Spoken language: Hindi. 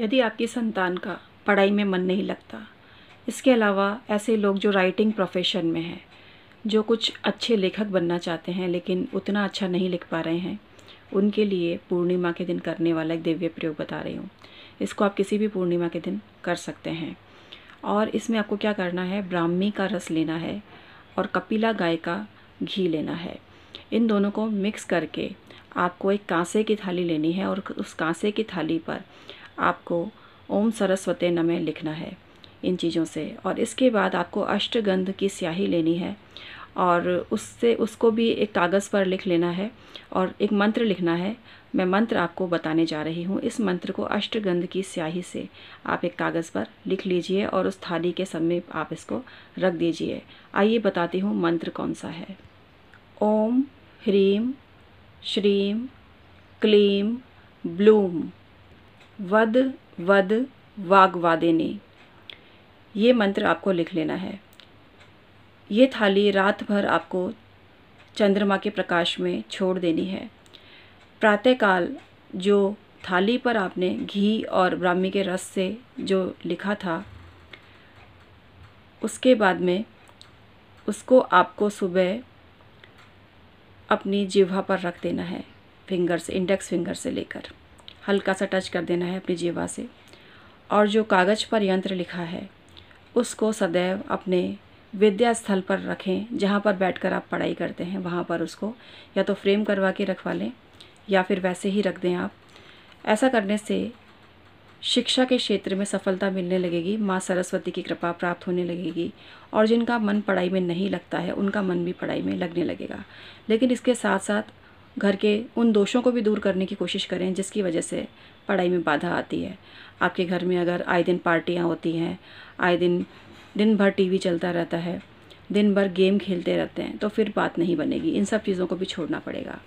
यदि आपकी संतान का पढ़ाई में मन नहीं लगता इसके अलावा ऐसे लोग जो राइटिंग प्रोफेशन में हैं जो कुछ अच्छे लेखक बनना चाहते हैं लेकिन उतना अच्छा नहीं लिख पा रहे हैं उनके लिए पूर्णिमा के दिन करने वाला एक दिव्य प्रयोग बता रही हूँ इसको आप किसी भी पूर्णिमा के दिन कर सकते हैं और इसमें आपको क्या करना है ब्राह्मी का रस लेना है और कपीला गाय का घी लेना है इन दोनों को मिक्स करके आपको एक कांसे की थाली लेनी है और उस कांसे की थाली पर आपको ओम सरस्वती नमः लिखना है इन चीज़ों से और इसके बाद आपको अष्टगंध की स्याही लेनी है और उससे उसको भी एक कागज़ पर लिख लेना है और एक मंत्र लिखना है मैं मंत्र आपको बताने जा रही हूँ इस मंत्र को अष्टगंध की स्याही से आप एक कागज़ पर लिख लीजिए और उस थाली के समीप आप इसको रख दीजिए आइए बताती हूँ मंत्र कौन सा है ओम ह्रीम श्रीम क्लीम ब्लूम वद वद ने ये मंत्र आपको लिख लेना है ये थाली रात भर आपको चंद्रमा के प्रकाश में छोड़ देनी है प्रातःकाल जो थाली पर आपने घी और ब्राह्मी के रस से जो लिखा था उसके बाद में उसको आपको सुबह अपनी जिह्वा पर रख देना है फिंगर से इंडेक्स फिंगर से लेकर हल्का सा टच कर देना है अपनी जीवा से और जो कागज़ पर यंत्र लिखा है उसको सदैव अपने विद्या स्थल पर रखें जहाँ पर बैठकर आप पढ़ाई करते हैं वहाँ पर उसको या तो फ्रेम करवा के रखवा लें या फिर वैसे ही रख दें आप ऐसा करने से शिक्षा के क्षेत्र में सफलता मिलने लगेगी माँ सरस्वती की कृपा प्राप्त होने लगेगी और जिनका मन पढ़ाई में नहीं लगता है उनका मन भी पढ़ाई में लगने लगेगा लेकिन इसके साथ साथ घर के उन दोषों को भी दूर करने की कोशिश करें जिसकी वजह से पढ़ाई में बाधा आती है आपके घर में अगर आए दिन पार्टियाँ होती हैं आए दिन दिन भर टीवी चलता रहता है दिन भर गेम खेलते रहते हैं तो फिर बात नहीं बनेगी इन सब चीज़ों को भी छोड़ना पड़ेगा